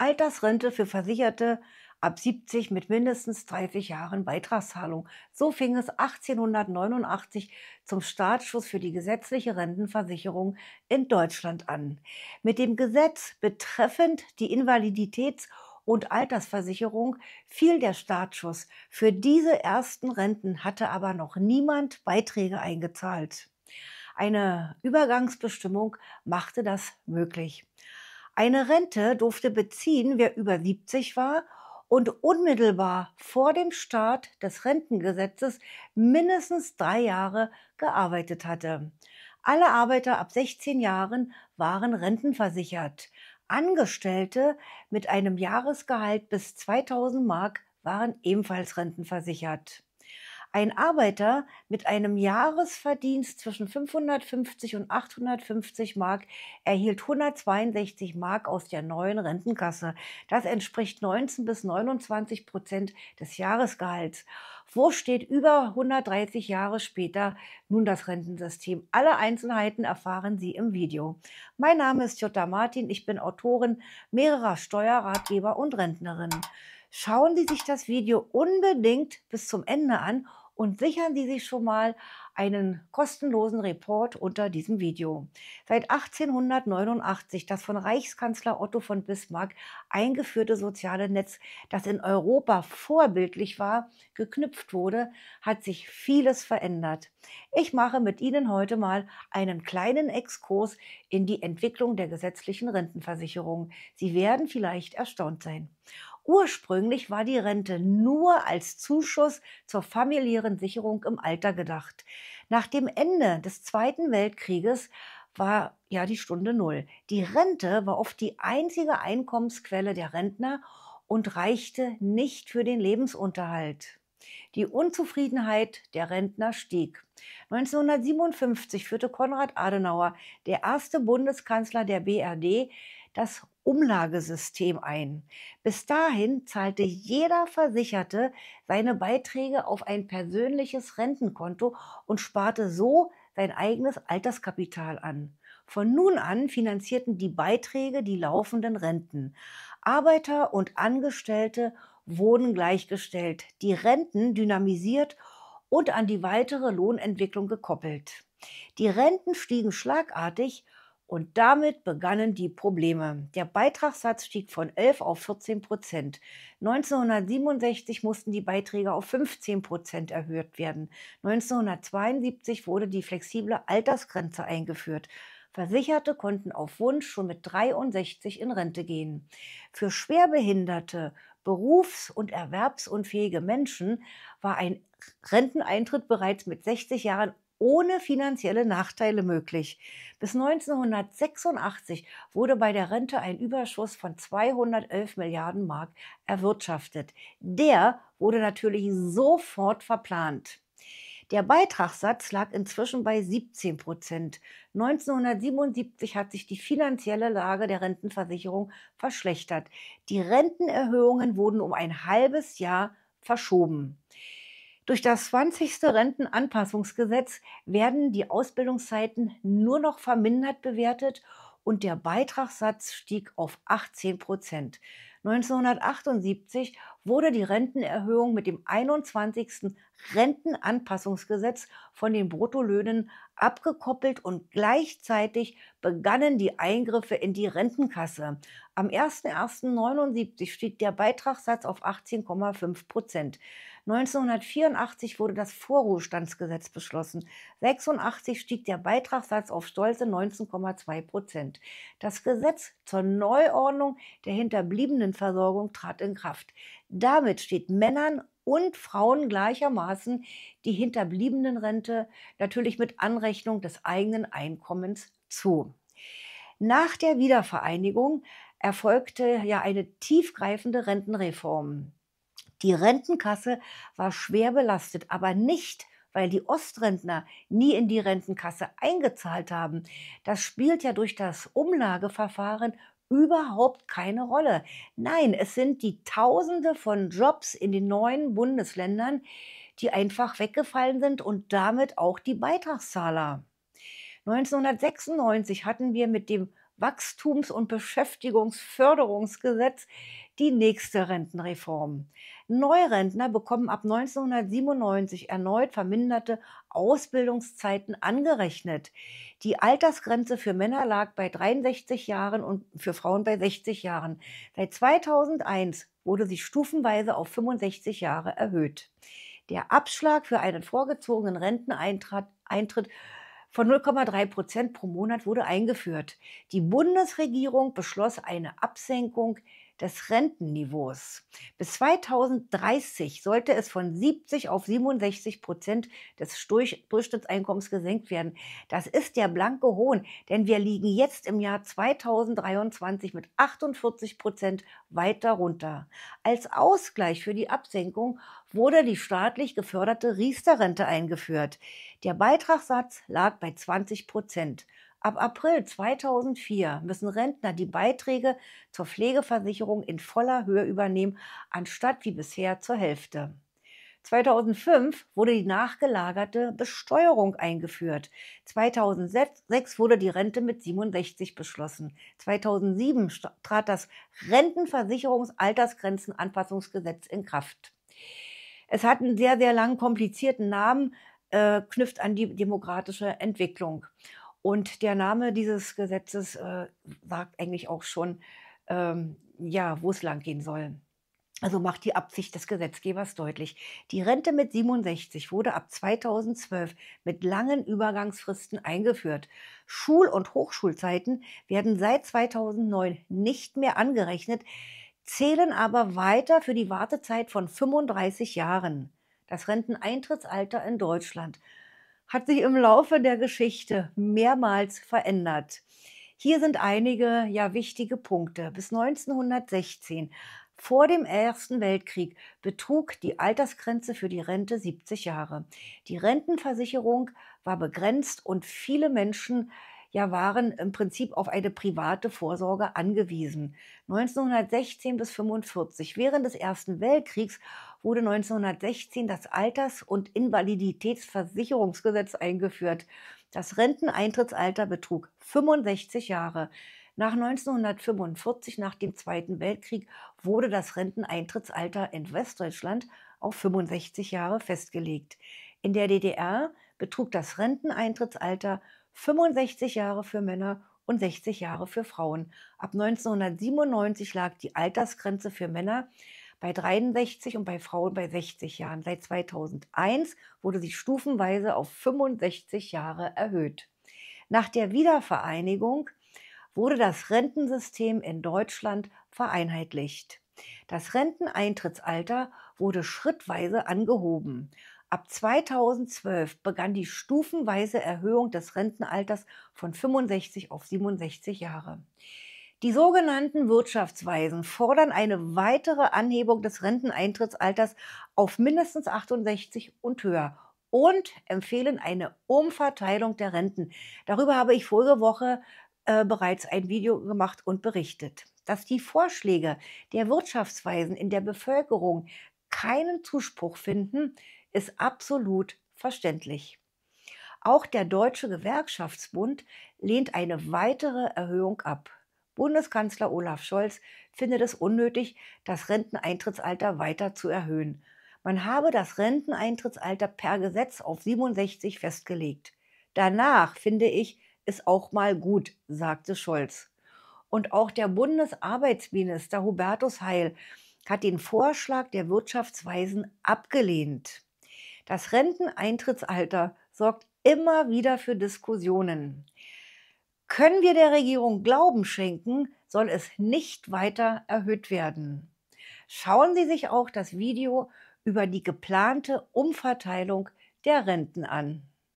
Altersrente für Versicherte ab 70 mit mindestens 30 Jahren Beitragszahlung. So fing es 1889 zum Startschuss für die gesetzliche Rentenversicherung in Deutschland an. Mit dem Gesetz betreffend die Invaliditäts- und Altersversicherung fiel der Startschuss. Für diese ersten Renten hatte aber noch niemand Beiträge eingezahlt. Eine Übergangsbestimmung machte das möglich. Eine Rente durfte beziehen, wer über 70 war und unmittelbar vor dem Start des Rentengesetzes mindestens drei Jahre gearbeitet hatte. Alle Arbeiter ab 16 Jahren waren rentenversichert. Angestellte mit einem Jahresgehalt bis 2000 Mark waren ebenfalls rentenversichert. Ein Arbeiter mit einem Jahresverdienst zwischen 550 und 850 Mark erhielt 162 Mark aus der neuen Rentenkasse. Das entspricht 19 bis 29 Prozent des Jahresgehalts. Wo steht über 130 Jahre später nun das Rentensystem? Alle Einzelheiten erfahren Sie im Video. Mein Name ist Jutta Martin, ich bin Autorin mehrerer Steuerratgeber und Rentnerin. Schauen Sie sich das Video unbedingt bis zum Ende an und sichern Sie sich schon mal einen kostenlosen Report unter diesem Video. Seit 1889 das von Reichskanzler Otto von Bismarck eingeführte soziale Netz, das in Europa vorbildlich war, geknüpft wurde, hat sich vieles verändert. Ich mache mit Ihnen heute mal einen kleinen Exkurs in die Entwicklung der gesetzlichen Rentenversicherung. Sie werden vielleicht erstaunt sein. Ursprünglich war die Rente nur als Zuschuss zur familiären Sicherung im Alter gedacht. Nach dem Ende des Zweiten Weltkrieges war ja die Stunde Null. Die Rente war oft die einzige Einkommensquelle der Rentner und reichte nicht für den Lebensunterhalt. Die Unzufriedenheit der Rentner stieg. 1957 führte Konrad Adenauer, der erste Bundeskanzler der BRD, das Umlagesystem ein. Bis dahin zahlte jeder Versicherte seine Beiträge auf ein persönliches Rentenkonto und sparte so sein eigenes Alterskapital an. Von nun an finanzierten die Beiträge die laufenden Renten. Arbeiter und Angestellte wurden gleichgestellt, die Renten dynamisiert und an die weitere Lohnentwicklung gekoppelt. Die Renten stiegen schlagartig und damit begannen die Probleme. Der Beitragssatz stieg von 11 auf 14 Prozent. 1967 mussten die Beiträge auf 15 Prozent erhöht werden. 1972 wurde die flexible Altersgrenze eingeführt. Versicherte konnten auf Wunsch schon mit 63 in Rente gehen. Für Schwerbehinderte, berufs- und erwerbsunfähige Menschen war ein Renteneintritt bereits mit 60 Jahren ohne finanzielle Nachteile möglich. Bis 1986 wurde bei der Rente ein Überschuss von 211 Milliarden Mark erwirtschaftet. Der wurde natürlich sofort verplant. Der Beitragssatz lag inzwischen bei 17 Prozent. 1977 hat sich die finanzielle Lage der Rentenversicherung verschlechtert. Die Rentenerhöhungen wurden um ein halbes Jahr verschoben. Durch das 20. Rentenanpassungsgesetz werden die Ausbildungszeiten nur noch vermindert bewertet und der Beitragssatz stieg auf 18 Prozent. 1978 wurde die Rentenerhöhung mit dem 21. Rentenanpassungsgesetz von den Bruttolöhnen abgekoppelt und gleichzeitig begannen die Eingriffe in die Rentenkasse. Am 01.01.79 stieg der Beitragssatz auf 18,5 Prozent. 1984 wurde das Vorruhestandsgesetz beschlossen. 1986 stieg der Beitragssatz auf stolze 19,2 Prozent. Das Gesetz zur Neuordnung der Hinterbliebenenversorgung trat in Kraft. Damit steht Männern und Frauen gleichermaßen die Hinterbliebenenrente natürlich mit Anrechnung des eigenen Einkommens zu. Nach der Wiedervereinigung erfolgte ja eine tiefgreifende Rentenreform. Die Rentenkasse war schwer belastet, aber nicht weil die Ostrentner nie in die Rentenkasse eingezahlt haben. Das spielt ja durch das Umlageverfahren überhaupt keine Rolle. Nein, es sind die Tausende von Jobs in den neuen Bundesländern, die einfach weggefallen sind und damit auch die Beitragszahler. 1996 hatten wir mit dem Wachstums- und Beschäftigungsförderungsgesetz die nächste Rentenreform. Neurentner bekommen ab 1997 erneut verminderte Ausbildungszeiten angerechnet. Die Altersgrenze für Männer lag bei 63 Jahren und für Frauen bei 60 Jahren. Seit 2001 wurde sie stufenweise auf 65 Jahre erhöht. Der Abschlag für einen vorgezogenen Renteneintritt von 0,3 Prozent pro Monat wurde eingeführt. Die Bundesregierung beschloss eine Absenkung des Rentenniveaus. Bis 2030 sollte es von 70 auf 67 Prozent des Durchschnittseinkommens gesenkt werden. Das ist der blanke Hohn, denn wir liegen jetzt im Jahr 2023 mit 48 Prozent weiter runter. Als Ausgleich für die Absenkung wurde die staatlich geförderte Riester-Rente eingeführt. Der Beitragssatz lag bei 20 Prozent. Ab April 2004 müssen Rentner die Beiträge zur Pflegeversicherung in voller Höhe übernehmen, anstatt wie bisher zur Hälfte. 2005 wurde die nachgelagerte Besteuerung eingeführt. 2006 wurde die Rente mit 67 beschlossen. 2007 trat das Rentenversicherungsaltersgrenzenanpassungsgesetz in Kraft. Es hat einen sehr, sehr langen, komplizierten Namen, äh, knüpft an die demokratische Entwicklung. Und der Name dieses Gesetzes äh, sagt eigentlich auch schon, ähm, ja, wo es lang gehen soll. Also macht die Absicht des Gesetzgebers deutlich. Die Rente mit 67 wurde ab 2012 mit langen Übergangsfristen eingeführt. Schul- und Hochschulzeiten werden seit 2009 nicht mehr angerechnet, zählen aber weiter für die Wartezeit von 35 Jahren. Das Renteneintrittsalter in Deutschland hat sich im Laufe der Geschichte mehrmals verändert. Hier sind einige ja wichtige Punkte. Bis 1916, vor dem Ersten Weltkrieg, betrug die Altersgrenze für die Rente 70 Jahre. Die Rentenversicherung war begrenzt und viele Menschen ja waren im Prinzip auf eine private Vorsorge angewiesen. 1916 bis 1945, während des Ersten Weltkriegs wurde 1916 das Alters- und Invaliditätsversicherungsgesetz eingeführt. Das Renteneintrittsalter betrug 65 Jahre. Nach 1945, nach dem Zweiten Weltkrieg, wurde das Renteneintrittsalter in Westdeutschland auf 65 Jahre festgelegt. In der DDR betrug das Renteneintrittsalter 65 Jahre für Männer und 60 Jahre für Frauen. Ab 1997 lag die Altersgrenze für Männer bei 63 und bei Frauen bei 60 Jahren. Seit 2001 wurde sie stufenweise auf 65 Jahre erhöht. Nach der Wiedervereinigung wurde das Rentensystem in Deutschland vereinheitlicht. Das Renteneintrittsalter wurde schrittweise angehoben. Ab 2012 begann die stufenweise Erhöhung des Rentenalters von 65 auf 67 Jahre. Die sogenannten Wirtschaftsweisen fordern eine weitere Anhebung des Renteneintrittsalters auf mindestens 68 und höher und empfehlen eine Umverteilung der Renten. Darüber habe ich vorige Woche äh, bereits ein Video gemacht und berichtet, dass die Vorschläge der Wirtschaftsweisen in der Bevölkerung keinen Zuspruch finden, ist absolut verständlich. Auch der Deutsche Gewerkschaftsbund lehnt eine weitere Erhöhung ab. Bundeskanzler Olaf Scholz findet es unnötig, das Renteneintrittsalter weiter zu erhöhen. Man habe das Renteneintrittsalter per Gesetz auf 67 festgelegt. Danach, finde ich, ist auch mal gut, sagte Scholz. Und auch der Bundesarbeitsminister Hubertus Heil hat den Vorschlag der Wirtschaftsweisen abgelehnt. Das Renteneintrittsalter sorgt immer wieder für Diskussionen können wir der Regierung Glauben schenken, soll es nicht weiter erhöht werden. Schauen Sie sich auch das Video über die geplante Umverteilung der Renten an.